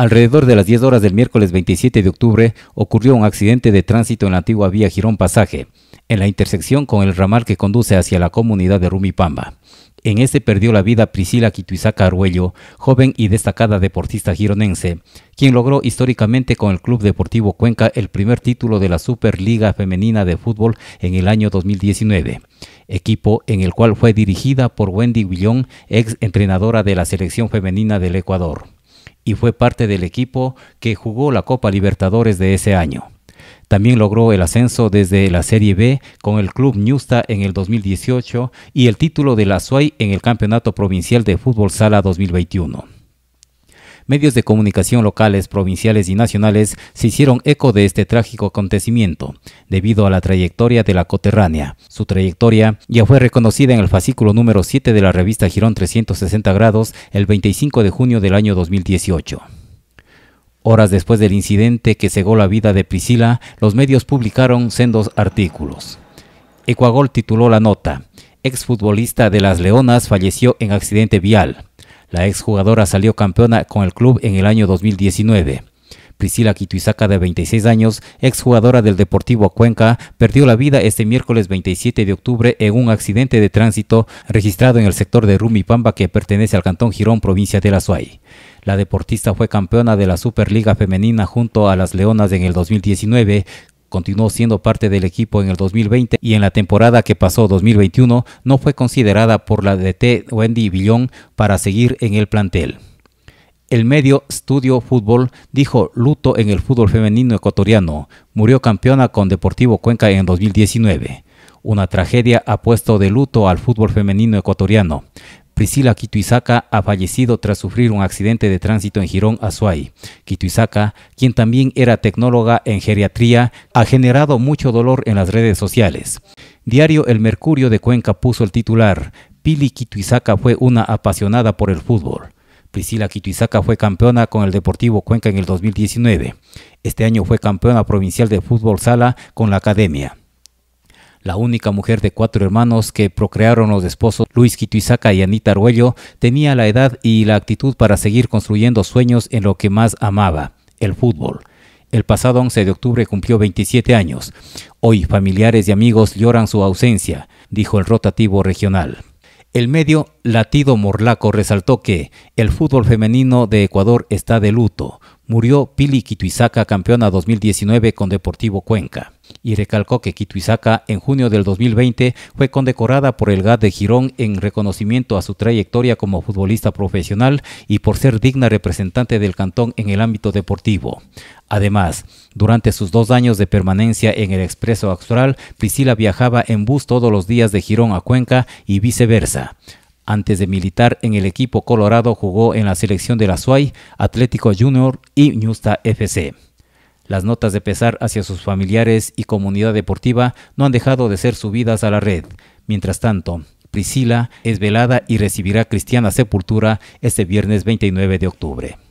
Alrededor de las 10 horas del miércoles 27 de octubre ocurrió un accidente de tránsito en la antigua vía Girón Pasaje, en la intersección con el ramal que conduce hacia la comunidad de Rumipamba. En este perdió la vida Priscila Quituizaca Arguello, joven y destacada deportista gironense, quien logró históricamente con el Club Deportivo Cuenca el primer título de la Superliga Femenina de Fútbol en el año 2019, equipo en el cual fue dirigida por Wendy Guillón, ex entrenadora de la selección femenina del Ecuador y fue parte del equipo que jugó la Copa Libertadores de ese año. También logró el ascenso desde la Serie B con el club Ñusta en el 2018 y el título de la SUAY en el Campeonato Provincial de Fútbol Sala 2021. Medios de comunicación locales, provinciales y nacionales se hicieron eco de este trágico acontecimiento, debido a la trayectoria de la coterránea. Su trayectoria ya fue reconocida en el fascículo número 7 de la revista Girón 360 grados el 25 de junio del año 2018. Horas después del incidente que cegó la vida de Priscila, los medios publicaron sendos artículos. Ecuagol tituló la nota, exfutbolista de las Leonas falleció en accidente vial. La exjugadora salió campeona con el club en el año 2019. Priscila Quituizaca, de 26 años, exjugadora del Deportivo Cuenca, perdió la vida este miércoles 27 de octubre en un accidente de tránsito registrado en el sector de Rumipamba, que pertenece al cantón Girón, provincia de La Suay. La deportista fue campeona de la Superliga Femenina junto a las Leonas en el 2019, Continuó siendo parte del equipo en el 2020 y en la temporada que pasó 2021 no fue considerada por la DT Wendy Villón para seguir en el plantel. El medio Studio Fútbol dijo luto en el fútbol femenino ecuatoriano. Murió campeona con Deportivo Cuenca en 2019. Una tragedia ha puesto de luto al fútbol femenino ecuatoriano. Priscila Quituizaca ha fallecido tras sufrir un accidente de tránsito en Girón, Azuay. Quituizaca, quien también era tecnóloga en geriatría, ha generado mucho dolor en las redes sociales. Diario El Mercurio de Cuenca puso el titular, Pili Quituizaca fue una apasionada por el fútbol. Priscila Quituizaca fue campeona con el Deportivo Cuenca en el 2019. Este año fue campeona provincial de fútbol sala con la academia. La única mujer de cuatro hermanos que procrearon los esposos Luis Quituizaca y Anita Arguello tenía la edad y la actitud para seguir construyendo sueños en lo que más amaba, el fútbol. El pasado 11 de octubre cumplió 27 años. Hoy familiares y amigos lloran su ausencia, dijo el rotativo regional. El medio Latido Morlaco resaltó que el fútbol femenino de Ecuador está de luto. Murió Pili Quituizaca, campeona 2019 con Deportivo Cuenca y recalcó que Kituizaka en junio del 2020 fue condecorada por el GAD de Girón en reconocimiento a su trayectoria como futbolista profesional y por ser digna representante del cantón en el ámbito deportivo. Además, durante sus dos años de permanencia en el Expreso Austral, Priscila viajaba en bus todos los días de Girón a Cuenca y viceversa. Antes de militar en el equipo colorado jugó en la selección de la SUAY, Atlético Junior y Ñusta FC. Las notas de pesar hacia sus familiares y comunidad deportiva no han dejado de ser subidas a la red. Mientras tanto, Priscila es velada y recibirá cristiana sepultura este viernes 29 de octubre.